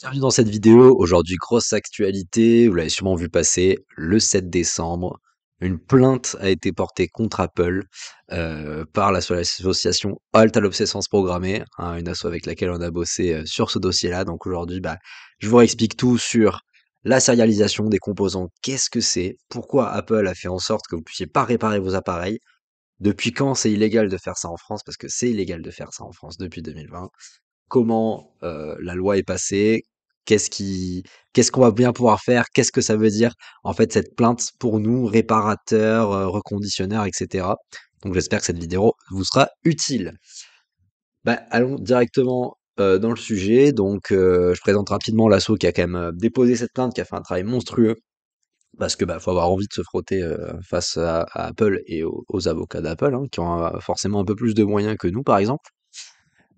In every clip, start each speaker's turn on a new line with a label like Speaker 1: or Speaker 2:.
Speaker 1: Bienvenue dans cette vidéo. Aujourd'hui, grosse actualité. Vous l'avez sûrement vu passer le 7 décembre. Une plainte a été portée contre Apple euh, par l'association Alt à l'obsessance programmée, hein, une asso avec laquelle on a bossé euh, sur ce dossier-là. Donc aujourd'hui, bah, je vous explique tout sur la sérialisation des composants. Qu'est-ce que c'est Pourquoi Apple a fait en sorte que vous ne puissiez pas réparer vos appareils Depuis quand c'est illégal de faire ça en France Parce que c'est illégal de faire ça en France depuis 2020 comment euh, la loi est passée, qu'est-ce qui qu'est-ce qu'on va bien pouvoir faire, qu'est-ce que ça veut dire en fait cette plainte pour nous, réparateurs, reconditionneur, reconditionneurs, etc. Donc j'espère que cette vidéo vous sera utile. Bah, allons directement euh, dans le sujet. Donc euh, je présente rapidement l'assaut qui a quand même déposé cette plainte, qui a fait un travail monstrueux. Parce que bah, faut avoir envie de se frotter face à, Apple et aux, avocats d'Apple, hein, qui ont forcément un peu plus de moyens que nous, par exemple.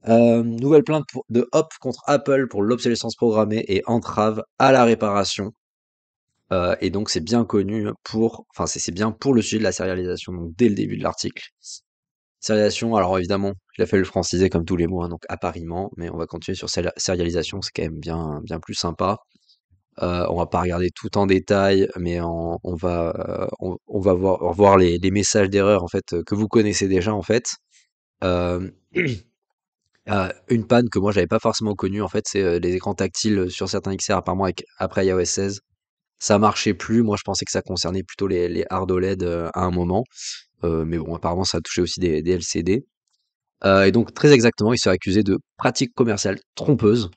Speaker 1: Euh, nouvelle plainte de Hop contre Apple pour l'obsolescence programmée et entrave à la réparation. Euh, et donc c'est bien connu pour, enfin c'est bien pour le sujet de la sérialisation, donc dès le début de l'article. Sérialisation, alors évidemment, je l'ai fait le franciser comme tous les mots, donc apparemment mais on va continuer sur sérialisation, c'est quand même bien, bien plus sympa. Euh, on va pas regarder tout en détail, mais on, va, euh, on, va voir, voir les, les messages d'erreur en fait que vous connaissez déjà en fait. Euh, Euh, une panne que moi je j'avais pas forcément connue en fait, c'est, euh, les écrans tactiles, euh, sur certains XR apparemment avec après iOS 16. Ça marchait plus, moi je pensais que ça concernait plutôt les hard OLED, à un moment, mais bon apparemment ça touchait aussi des LCD. et donc très exactement, il se accusé de pratiques commerciales trompeuses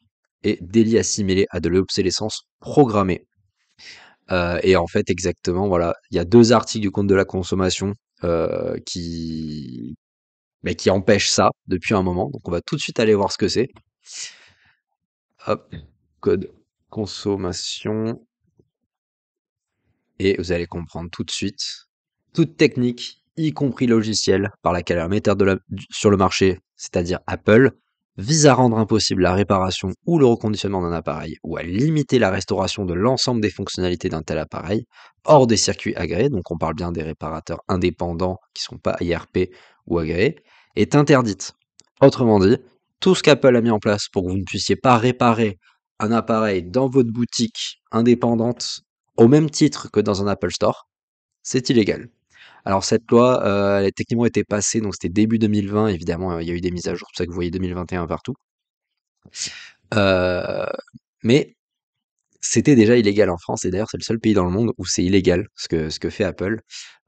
Speaker 1: et délits assimilés à de l'obsolescence programmée. et en fait exactement voilà, il y a deux articles du Code de la consommation, qui mais qui empêche ça depuis un moment. Donc on va tout de suite aller voir ce que c'est. Hop, code consommation. Et vous allez comprendre tout de suite toute technique, y compris logiciel, par laquelle un metteur de sur le marché, c'est-à-dire Apple, vise à rendre impossible la réparation ou le reconditionnement d'un appareil ou à limiter la restauration de l'ensemble des fonctionnalités d'un tel appareil hors des circuits agréés, donc on parle bien des réparateurs indépendants qui ne sont pas IRP ou agréés, est interdite. Autrement dit, tout ce qu'Apple a mis en place pour que vous ne puissiez pas réparer un appareil dans votre boutique indépendante au même titre que dans un Apple Store, c'est illégal. Alors cette loi, euh, elle a techniquement été passée, donc c'était début 2020, évidemment, euh, il y a eu des mises à jour, c'est pour ça que vous voyez 2021 partout. Euh, mais c'était déjà illégal en France et d'ailleurs c'est le seul pays dans le monde où c'est illégal ce que ce que fait Apple.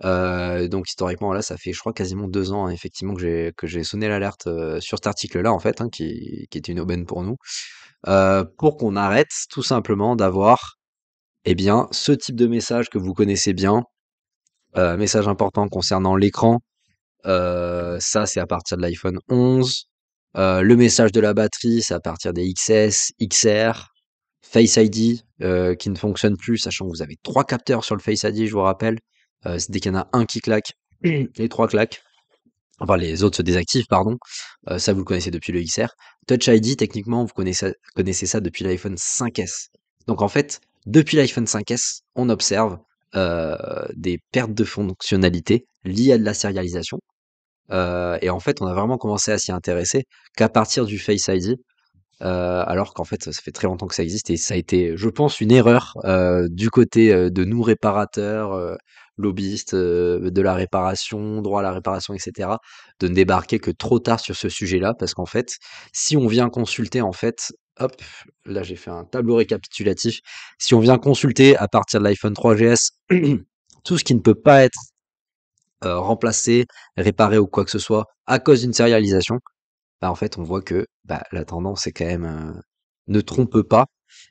Speaker 1: Euh, donc historiquement là ça fait je crois quasiment deux ans hein, effectivement que j'ai sonné l'alerte euh, sur cet article là en fait hein, qui qui était une aubaine pour nous euh, pour qu'on arrête tout simplement d'avoir eh bien ce type de message que vous connaissez bien message important concernant l'écran ça c'est à partir de l'iPhone 11 le message de la batterie, c'est à partir des XS, XR, Face ID euh, qui ne fonctionne plus, sachant que vous avez trois capteurs sur le Face ID, je vous rappelle. Euh, c'est dès qu'il y en a un qui claque, mmh. les trois claquent. Enfin, les autres se désactivent, pardon. Euh, ça, vous le connaissez depuis le XR. Touch ID, techniquement, vous connaissez, connaissez ça depuis l'iPhone 5S. Donc, en fait, depuis l'iPhone 5S, on observe des pertes de fonctionnalités liées à de la sérialisation. et en fait, on a vraiment commencé à s'y intéresser qu'à partir du Face ID, euh, alors qu'en fait, ça, fait très longtemps que ça existe et ça a été, je pense, une erreur euh, du côté euh, de nous réparateurs, lobbyistes de la réparation, droit à la réparation, etc., de ne débarquer que trop tard sur ce sujet-là, parce qu'en fait, si on vient consulter, en fait, hop, là j'ai fait un tableau récapitulatif, si on vient consulter à partir de l'iPhone 3GS tout ce qui ne peut pas être remplacé, réparé ou quoi que ce soit à cause d'une sérialisation, bah, en fait on voit que bah, la tendance est quand même euh, ne trompe pas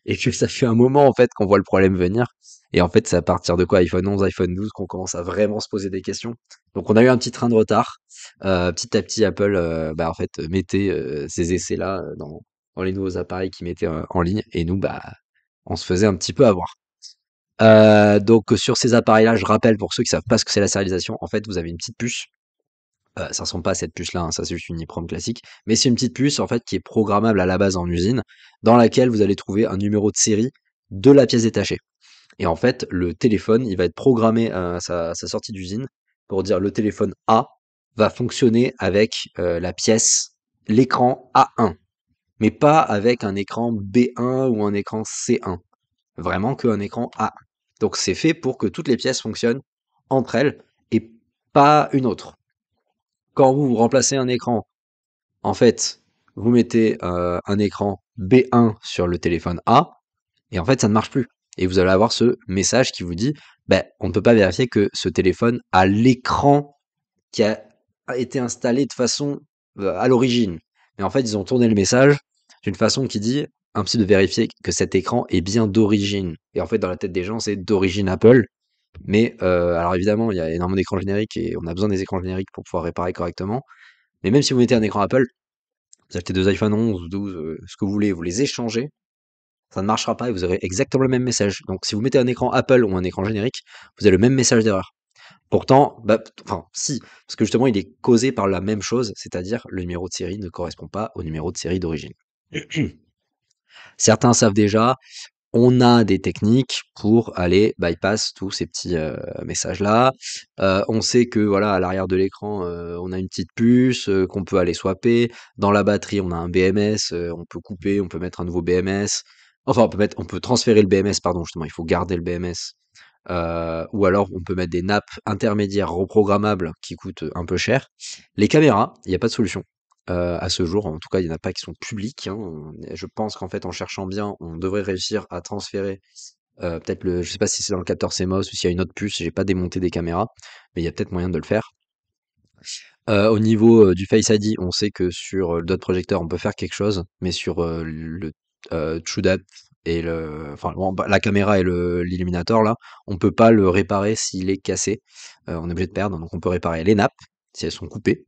Speaker 1: et que ça fait un moment en fait qu'on voit le problème venir et en fait c'est à partir de quoi iPhone 11, iPhone 12 qu'on commence à vraiment se poser des questions. Donc on a eu un petit train de retard. Euh, petit à petit Apple euh, bah, en fait mettait ces essais là dans, les nouveaux appareils qui mettaient en ligne et nous on se faisait un petit peu avoir. donc sur ces appareils-là, je rappelle pour ceux qui savent pas ce que c'est la sérialisation, en fait vous avez une petite puce euh, ça ne ressemble pas à cette puce-là, hein, ça c'est juste une EEPROM classique, mais c'est une petite puce en fait qui est programmable à la base en usine, dans laquelle vous allez trouver un numéro de série de la pièce détachée. Et en fait, le téléphone, il va être programmé à sa, sortie d'usine pour dire le téléphone A va fonctionner avec euh, la pièce, l'écran A1, mais pas avec un écran B1 ou un écran C1, vraiment qu'un écran A1. Donc c'est fait pour que toutes les pièces fonctionnent entre elles et pas une autre. Quand vous, vous remplacez un écran, en fait, vous mettez euh, un écran B1 sur le téléphone A, et en fait, ça ne marche plus. Et vous allez avoir ce message qui vous dit, bah, on ne peut pas vérifier que ce téléphone a l'écran qui a été installé de façon euh, à l'origine. Mais en fait, ils ont tourné le message d'une façon qui dit, impossible de vérifier que cet écran est bien d'origine. Et en fait, dans la tête des gens, c'est d'origine Apple. Mais euh, alors évidemment, il y a énormément d'écrans génériques et on a besoin des écrans génériques pour pouvoir réparer correctement. Mais même si vous mettez un écran Apple, vous achetez deux iPhone 11 ou 12, euh, ce que vous voulez, vous les échangez, ça ne marchera pas et vous aurez exactement le même message. Donc si vous mettez un écran Apple ou un écran générique, vous avez le même message d'erreur. Pourtant, bah, enfin si, parce que justement il est causé par la même chose, c'est-à-dire le numéro de série ne correspond pas au numéro de série d'origine. Certains savent déjà, on a des techniques pour aller bypass tous ces petits euh, messages-là. Euh, on sait que voilà à l'arrière de l'écran, euh, on a une petite puce qu'on peut aller swapper. Dans la batterie, on a un BMS, on peut couper, on peut mettre un nouveau BMS. Enfin, on peut, mettre, on peut transférer le BMS, pardon, justement, il faut garder le BMS. ou alors, on peut mettre des nappes intermédiaires reprogrammables qui coûtent un peu cher. Les caméras, il n'y a pas de solution. Euh, à ce jour. En tout cas, il n'y en a pas qui sont publics. Hein, je pense qu'en fait, en cherchant bien, on devrait réussir à transférer. Euh, peut-être le, je sais pas si c'est dans le capteur CMOS ou s'il y a une autre puce, j'ai pas démonté des caméras, mais il y a peut-être moyen de le faire. Euh, au niveau euh, du Face ID, on sait que sur le dot projecteur, on peut faire quelque chose, mais sur le TrueDepth et le, bah, la caméra et l'illuminateur là, on peut pas le réparer s'il est cassé. on est obligé de perdre, donc on peut réparer les nappes si elles sont coupées.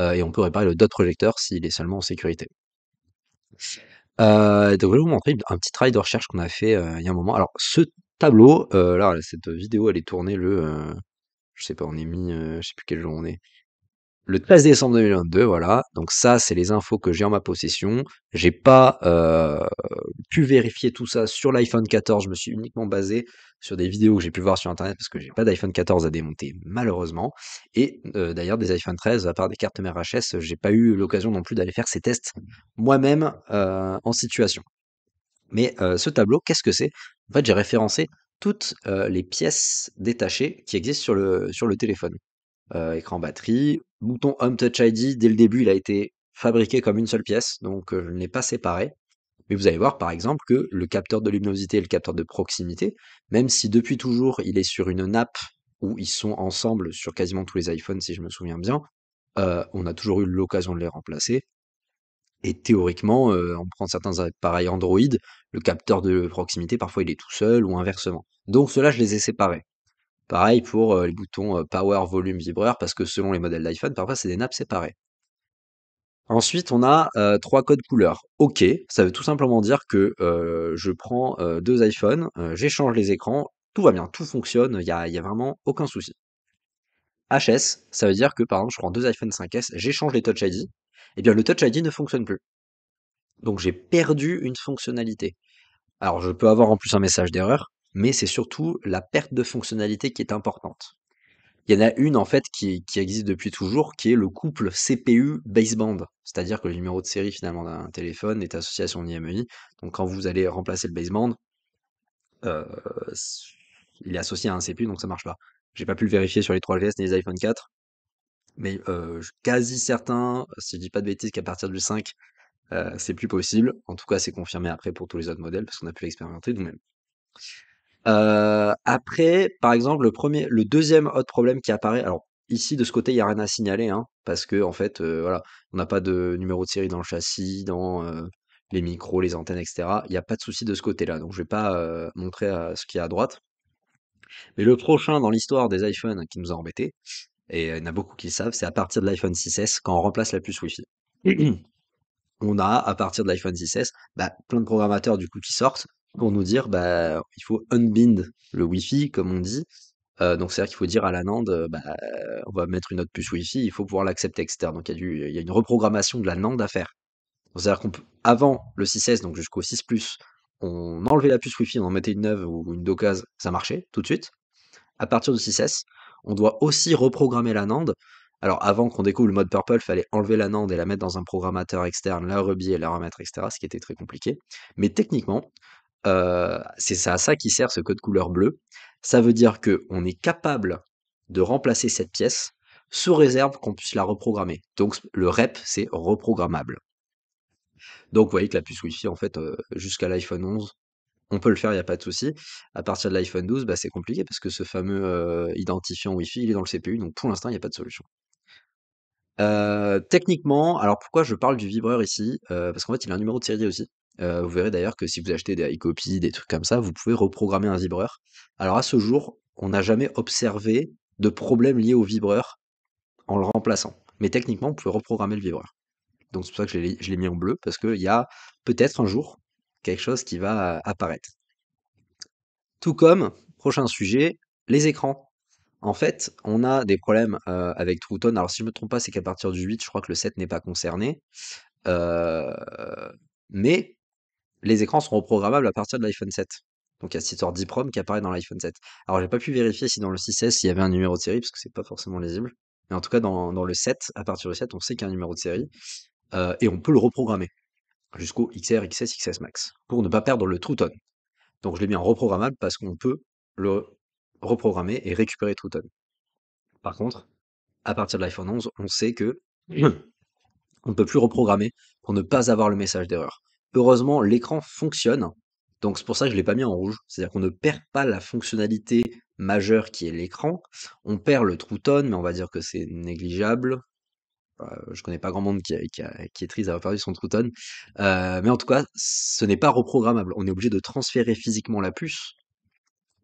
Speaker 1: Euh, et on peut réparer le projecteurs s'il est seulement en sécurité. Euh, donc je vais vous montrer un petit travail de recherche qu'on a fait euh, il y a un moment. Alors ce tableau, là cette vidéo elle est tournée le, je sais pas, on est mis, je sais plus quel jour on est, le 13 décembre 2022, voilà. Donc ça, c'est les infos que j'ai en ma possession. J'ai pas euh, pu vérifier tout ça sur l'iPhone 14. Je me suis uniquement basé sur des vidéos que j'ai pu voir sur Internet parce que j'ai pas d'iPhone 14 à démonter, malheureusement. Et euh, d'ailleurs, des iPhone 13, à part des cartes MRHS, HS, j'ai pas eu l'occasion non plus d'aller faire ces tests moi-même euh, en situation. Mais ce tableau, qu'est-ce que c'est En fait, j'ai référencé toutes les pièces détachées qui existent sur le, sur le téléphone. Euh, écran batterie. Bouton Home Touch ID, dès le début, il a été fabriqué comme une seule pièce, donc euh, je ne l'ai pas séparé. Mais vous allez voir par exemple que le capteur de luminosité et le capteur de proximité, même si depuis toujours il est sur une nappe où ils sont ensemble sur quasiment tous les iPhones si je me souviens bien, euh, on a toujours eu l'occasion de les remplacer. Et théoriquement, on prend certains appareils Android, le capteur de proximité parfois il est tout seul ou inversement. Donc cela je les ai séparés. Pareil pour, les boutons, power, volume, vibreur, parce que selon les modèles d'iPhone, parfois, c'est des nappes séparées. Ensuite, on a, trois codes couleurs. OK, ça veut tout simplement dire que, je prends, deux iPhones, j'échange les écrans, tout va bien, tout fonctionne, il n'y a vraiment aucun souci. HS, ça veut dire que, par exemple, je prends deux iPhone 5S, j'échange les Touch ID, et eh bien, le Touch ID ne fonctionne plus. Donc j'ai perdu une fonctionnalité. Alors je peux avoir en plus un message d'erreur, mais c'est surtout la perte de fonctionnalité qui est importante. Il y en a une en fait qui, existe depuis toujours, qui est le couple CPU-baseband, c'est-à-dire que le numéro de série finalement d'un téléphone est associé à son IMEI. E donc quand vous allez remplacer le baseband, euh, il est associé à un CPU, donc ça ne marche pas. J'ai pas pu le vérifier sur les 3GS ni les iPhone 4, mais euh, quasi certain, si je dis pas de bêtises, qu'à partir du 5, euh, c'est plus possible. En tout cas, c'est confirmé après pour tous les autres modèles parce qu'on a pu l'expérimenter nous-mêmes. Euh, après, par exemple, le, deuxième autre problème qui apparaît, alors ici de ce côté, il n'y a rien à signaler, hein, parce que en fait, euh, voilà, on n'a pas de numéro de série dans le châssis, dans euh, les micros, les antennes, etc. Il n'y a pas de souci de ce côté-là, donc je ne vais pas montrer ce qu'il y a à droite. Mais le prochain dans l'histoire des iPhones qui nous a embêtés, et il y en a beaucoup qui le savent, c'est à partir de l'iPhone 6S quand on remplace la puce Wi-Fi. on a à partir de l'iPhone 6S bah, plein de programmateurs du coup qui sortent pour nous dire bah, il faut unbind le Wi-Fi, comme on dit. Euh, donc, c'est-à-dire qu'il faut dire à la NAND, euh, bah, on va mettre une autre puce Wi-Fi, il faut pouvoir l'accepter, etc. Donc, il y, y, a une reprogrammation de la NAND à faire. C'est-à-dire qu'avant le 6S, donc jusqu'au 6, on enlevait la puce Wi-Fi, on en mettait une neuve ou une docase, ça marchait tout de suite. À partir du 6S, on doit aussi reprogrammer la NAND. Alors, avant qu'on découvre le mode Purple, il fallait enlever la NAND et la mettre dans un programmateur externe, la rebier et la remettre, etc., ce qui était très compliqué. Mais techniquement, euh, c'est à ça qui sert ce code couleur bleu. Ça veut dire qu'on est capable de remplacer cette pièce sous réserve qu'on puisse la reprogrammer. Donc le rep, c'est reprogrammable. Donc vous voyez que la puce Wi-Fi, en fait, euh, jusqu'à l'iPhone 11, on peut le faire, il n'y a pas de souci. À partir de l'iPhone 12, bah, c'est compliqué parce que ce fameux euh, identifiant Wi-Fi, il est dans le CPU, donc pour l'instant, il n'y a pas de solution. techniquement, alors pourquoi je parle du vibreur ici Parce qu'en fait, il a un numéro de série aussi. Euh, vous verrez d'ailleurs que si vous achetez des iCopy, des trucs comme ça, vous pouvez reprogrammer un vibreur. Alors à ce jour, on n'a jamais observé de problème lié au vibreur en le remplaçant. Mais techniquement, on peut reprogrammer le vibreur. Donc c'est pour ça que je l'ai mis en bleu, parce qu'il y a peut-être un jour quelque chose qui va apparaître. Tout comme, prochain sujet, les écrans. En fait, on a des problèmes euh, avec Trouton. Alors si je ne me trompe pas, c'est qu'à partir du 8, je crois que le 7 n'est pas concerné. Euh, mais les écrans sont reprogrammables à partir de l'iPhone 7. Donc il y a cette qui apparaît dans l'iPhone 7. Alors n'ai pas pu vérifier si dans le 6S il y avait un numéro de série, parce que c'est pas forcément lisible. Mais en tout cas, dans, le 7, à partir du 7, on sait qu'il y a un numéro de série. Euh, et on peut le reprogrammer jusqu'au XR, XS, XS Max, pour ne pas perdre le Trouton. Donc je l'ai mis en reprogrammable parce qu'on peut le reprogrammer et récupérer Trouton. Par contre, à partir de l'iPhone 11, on sait que on ne peut plus reprogrammer pour ne pas avoir le message d'erreur. Heureusement, l'écran fonctionne. Donc c'est pour ça que je l'ai pas mis en rouge. C'est-à-dire qu'on ne perd pas la fonctionnalité majeure qui est l'écran. On perd le True mais on va dire que c'est négligeable. Euh, je connais pas grand monde qui, qui, qui est triste d'avoir perdu son trouton euh, mais en tout cas, ce n'est pas reprogrammable. On est obligé de transférer physiquement la puce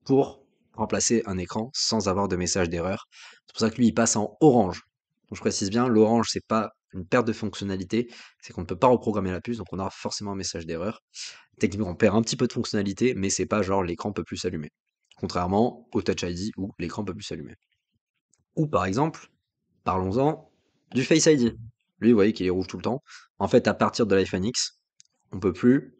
Speaker 1: pour remplacer un écran sans avoir de message d'erreur. C'est pour ça que lui, il passe en orange. je précise bien, l'orange, c'est pas une perte de fonctionnalité, c'est qu'on ne peut pas reprogrammer la puce, donc on aura forcément un message d'erreur. Techniquement, on perd un petit peu de fonctionnalité, mais c'est pas genre l'écran peut plus s'allumer. Contrairement au Touch ID où l'écran peut plus s'allumer. Ou par exemple, parlons-en du Face ID. Lui, vous voyez qu'il est rouge tout le temps. En fait, à partir de l'iPhone X, on peut plus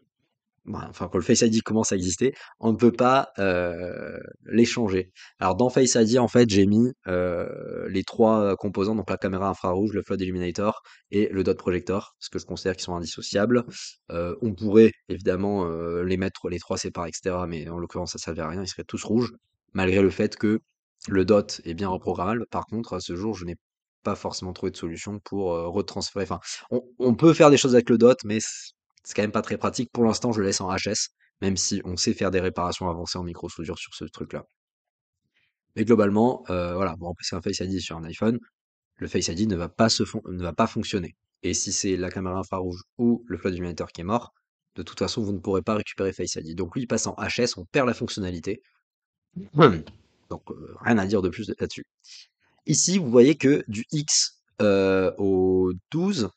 Speaker 1: bah, enfin quand le Face ID commence à exister, on ne peut pas euh, l'échanger. Alors dans Face ID, en fait, j'ai mis euh, les trois euh, composants, donc la caméra infrarouge, le flood illuminator et le dot projector, ce que je considère qu'ils sont indissociables. Euh, on pourrait évidemment les mettre les trois séparés, etc. Mais en l'occurrence, ça ne servait à rien, ils seraient tous rouges, malgré le fait que le dot est bien reprogrammable. Par contre, à ce jour, je n'ai pas forcément trouvé de solution pour retransférer. Enfin, on peut faire des choses avec le dot, mais c'est quand même pas très pratique. Pour l'instant, je le laisse en HS, même si on sait faire des réparations avancées en micro-soudure sur ce truc-là. Mais globalement, euh, voilà, bon, un Face ID sur un iPhone, le Face ID ne va pas, se ne va pas fonctionner. Et si c'est la caméra infrarouge ou le flot du qui est mort, de toute façon, vous ne pourrez pas récupérer Face ID. Donc lui, il passe en HS, on perd la fonctionnalité. Donc euh, rien à dire de plus là-dessus. Ici, vous voyez que du X euh, au 12,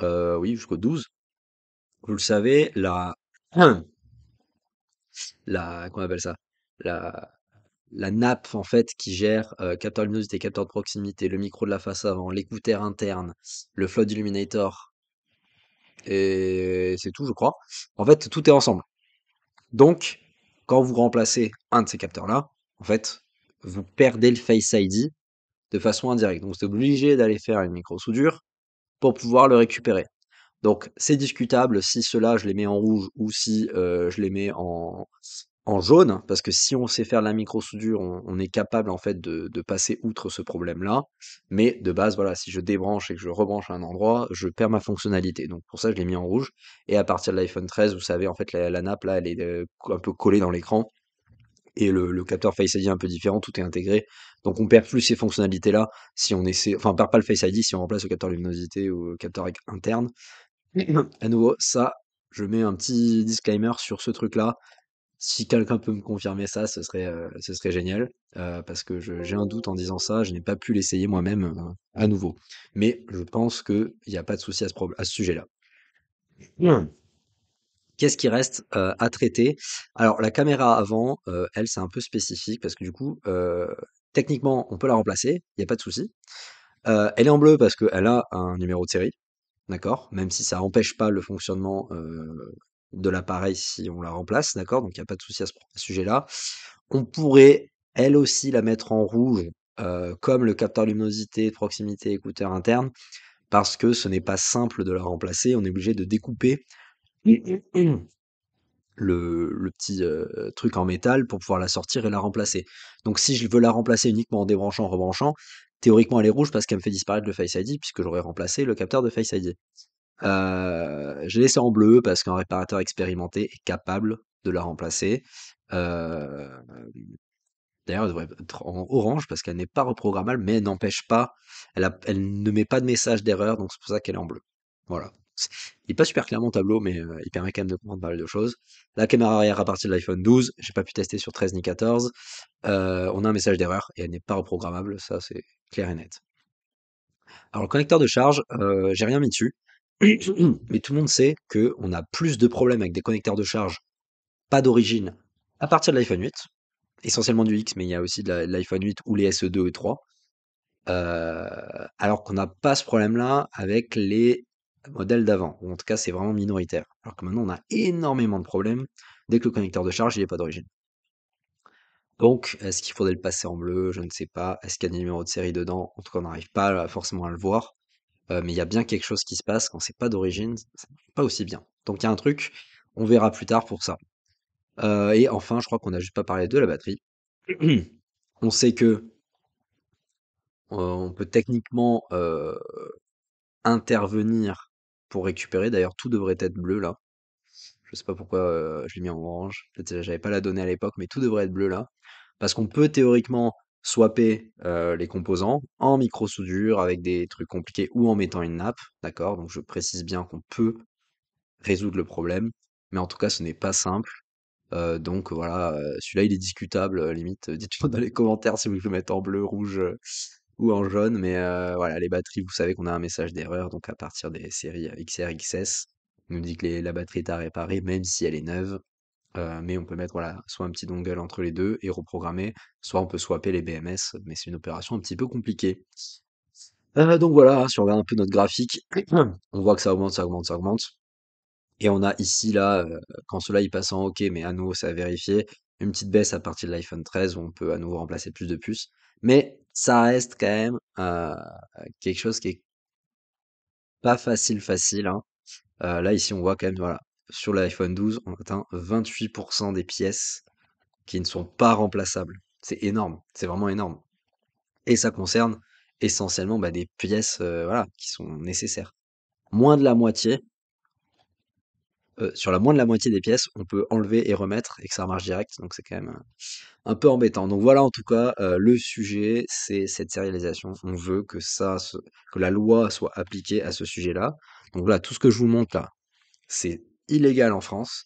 Speaker 1: oui, jusqu'au 12, vous le savez, la, la, appelle ça, la, la nappe en fait qui gère capteur luminosité, capteur de proximité, le micro de la face avant, l'écouteur interne, le flood illuminator et c'est tout je crois. En fait tout est ensemble. Donc quand vous remplacez un de ces capteurs là, en fait vous perdez le Face ID de façon indirecte. Donc vous êtes obligé d'aller faire une micro soudure pour pouvoir le récupérer. Donc c'est discutable si ceux-là je les mets en rouge ou si euh, je les mets en, jaune, parce que si on sait faire la micro-soudure, on, est capable en fait de, passer outre ce problème-là. Mais de base, voilà, si je débranche et que je rebranche à un endroit, je perds ma fonctionnalité. Donc pour ça, je l'ai mis en rouge. Et à partir de l'iPhone 13, vous savez, en fait, la, nappe là, elle est euh, un peu collée dans l'écran. Et le, capteur Face ID est un peu différent, tout est intégré. Donc on perd plus ces fonctionnalités-là si on essaie, enfin on perd pas le Face ID si on remplace le capteur luminosité ou le capteur interne. À nouveau, ça, je mets un petit disclaimer sur ce truc-là. Si quelqu'un peut me confirmer ça, ce serait, euh, ce serait génial. Euh, parce que j'ai un doute en disant ça, je n'ai pas pu l'essayer moi-même euh, à nouveau. Mais je pense qu'il n'y a pas de souci à ce, ce sujet-là. Qu'est-ce qui reste à traiter Alors, la caméra avant, elle, c'est un peu spécifique parce que du coup, techniquement, on peut la remplacer, il n'y a pas de souci. elle est en bleu parce qu'elle a un numéro de série, D'accord? Même si ça empêche pas le fonctionnement, de l'appareil si on la remplace, d'accord? Donc il n'y a pas de souci à ce sujet-là. On pourrait, elle aussi, la mettre en rouge, comme le capteur luminosité proximité écouteur interne, parce que ce n'est pas simple de la remplacer. On est obligé de découper le petit, truc en métal pour pouvoir la sortir et la remplacer. Donc si je veux la remplacer uniquement en débranchant, rebranchant Théoriquement, elle est rouge parce qu'elle me fait disparaître le Face ID, puisque j'aurais remplacé le capteur de Face ID. Euh, j'ai laissé en bleu parce qu'un réparateur expérimenté est capable de la remplacer. Euh, d'ailleurs, elle devrait être en orange parce qu'elle n'est pas reprogrammable, mais elle n'empêche pas, elle, elle, ne met pas de message d'erreur, donc c'est pour ça qu'elle est en bleu. Voilà. Il n'est pas super clair mon tableau, mais euh, il permet quand même de comprendre pas mal de choses. La caméra arrière à partir de l'iPhone 12, j'ai pas pu tester sur 13 ni 14. Euh, on a un message d'erreur et elle n'est pas reprogrammable, ça c'est clair et net. Alors le connecteur de charge, euh, j'ai rien mis dessus, mais tout le monde sait qu'on a plus de problèmes avec des connecteurs de charge pas d'origine à partir de l'iPhone 8, essentiellement du X, mais il y a aussi de l'iPhone 8 ou les SE2 et 3. alors qu'on n'a pas ce problème-là avec les modèle d'avant, ou en tout cas c'est vraiment minoritaire. Alors que maintenant on a énormément de problèmes dès que le connecteur de charge il n'est pas d'origine. Donc est-ce qu'il faudrait le passer en bleu Je ne sais pas. Est-ce qu'il y a des numéros de série dedans En tout cas on n'arrive pas euh, forcément à le voir. Euh, mais il y a bien quelque chose qui se passe quand c'est pas d'origine, pas aussi bien. Donc il y a un truc, on verra plus tard pour ça. Euh, et enfin, je crois qu'on a juste pas parlé de la batterie. on sait que on peut techniquement intervenir pour récupérer. D'ailleurs, tout devrait être bleu là. Je sais pas pourquoi euh, je l'ai mis en orange. Peut-être j'avais pas la donnée à l'époque, mais tout devrait être bleu là. Parce qu'on peut théoriquement swapper euh, les composants en micro-soudure avec des trucs compliqués ou en mettant une nappe. D'accord Donc je précise bien qu'on peut résoudre le problème. Mais en tout cas, ce n'est pas simple. Euh, donc voilà, celui-là il est discutable, limite. Dites-moi dans les commentaires si vous le mettre en bleu, rouge, ou en jaune, mais voilà, les batteries, vous savez qu'on a un message d'erreur, donc à partir des séries euh, XR, XS, nous dit que la batterie est à réparer, même si elle est neuve, mais on peut mettre voilà, soit un petit dongle entre les deux et reprogrammer, soit on peut swapper les BMS, mais c'est une opération un petit peu compliquée. Euh, donc voilà, hein, si on regarde un peu notre graphique, on voit que ça augmente, ça augmente, ça augmente. Et on a ici, là, quand cela il passe en OK, mais à nouveau, ça a vérifié, une petite baisse à partir de l'iPhone 13 on peut à nouveau remplacer plus de puces. Mais ça reste quand même euh, quelque chose qui est pas facile facile. Hein. Euh, là ici on voit quand même voilà sur l'iPhone 12 on atteint 28% des pièces qui ne sont pas remplaçables. C'est énorme, c'est vraiment énorme. Et ça concerne essentiellement bah, des pièces euh, voilà qui sont nécessaires. Moins de la moitié euh, sur la moins de la moitié des pièces, on peut enlever et remettre et que ça marche direct. Donc c'est quand même euh, un, peu embêtant. Donc voilà en tout cas euh, le sujet, c'est cette sérialisation. On veut que ça, que la loi soit appliquée à ce sujet-là. Donc là, tout ce que je vous montre là, c'est illégal en France.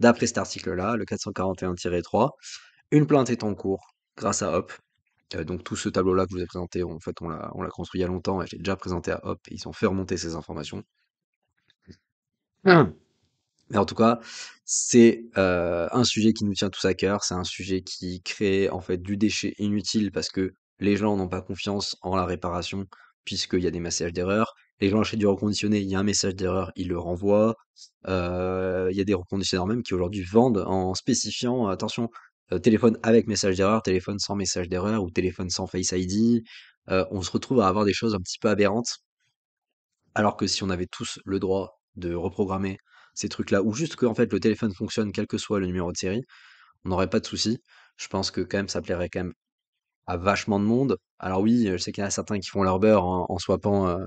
Speaker 1: D'après cet article-là, le 441-3, une plainte est en cours grâce à Hop. donc tout ce tableau-là que je vous ai présenté, en fait, on l'a construit il y a longtemps et je déjà présenté à Hop. Et ils ont fait remonter ces informations. Mais en tout cas, c'est euh, un sujet qui nous tient tous à cœur. C'est un sujet qui crée en fait du déchet inutile parce que les gens n'ont pas confiance en la réparation puisqu'il y a des messages d'erreur. Les gens achètent du reconditionné, il y a un message d'erreur, ils le renvoient. Euh, il y a des reconditionneurs même qui aujourd'hui vendent en spécifiant, attention, euh, téléphone avec message d'erreur, téléphone sans message d'erreur ou téléphone sans Face ID. on se retrouve à avoir des choses un petit peu aberrantes. Alors que si on avait tous le droit de reprogrammer ces trucs-là, ou juste que fait le téléphone fonctionne quel que soit le numéro de série, on n'aurait pas de souci. Je pense que quand même ça plairait quand même à vachement de monde. Alors oui, je sais qu'il y en a certains qui font leur beurre en, en, euh,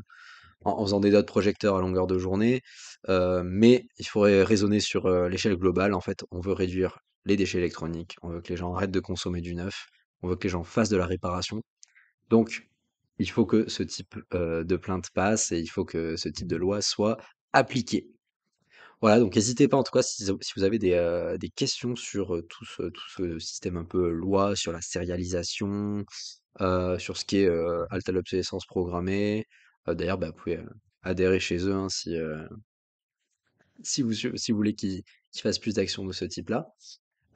Speaker 1: faisant des dots projecteurs à longueur de journée, euh, mais il faudrait raisonner sur euh, l'échelle globale. En fait, on veut réduire les déchets électroniques, on veut que les gens arrêtent de consommer du neuf, on veut que les gens fassent de la réparation. Donc, il faut que ce type de plainte passe et il faut que ce type de loi soit appliqué voilà, donc n'hésitez pas en tout cas si, vous avez des, euh, des questions sur tout ce, tout ce système un peu loi, sur la sérialisation, sur ce qui est euh, programmée. D'ailleurs, bah, vous pouvez adhérer chez eux hein, si, si, vous, si vous voulez qu'ils qu'ils fassent plus d'actions de ce type-là.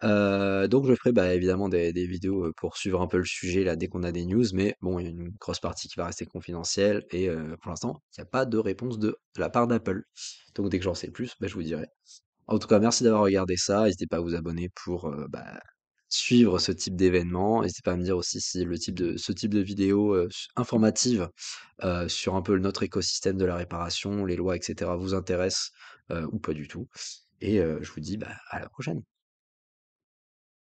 Speaker 1: Euh, donc je ferai, bah, évidemment des vidéos, pour suivre un peu le sujet là, dès qu'on a des news, mais bon, il y a une grosse partie qui va rester confidentielle et pour l'instant, il n'y a pas de réponse de la part d'Apple. Donc dès que j'en sais plus, bah, je vous dirai. En tout cas, merci d'avoir regardé ça. n'hésitez pas à vous abonner pour, bah, suivre ce type d'événement. n'hésitez pas à me dire aussi si le type de ce type de vidéo, informative, sur un peu notre écosystème de la réparation, les lois etc vous intéresse, ou pas du tout et je vous dis, à la prochaine.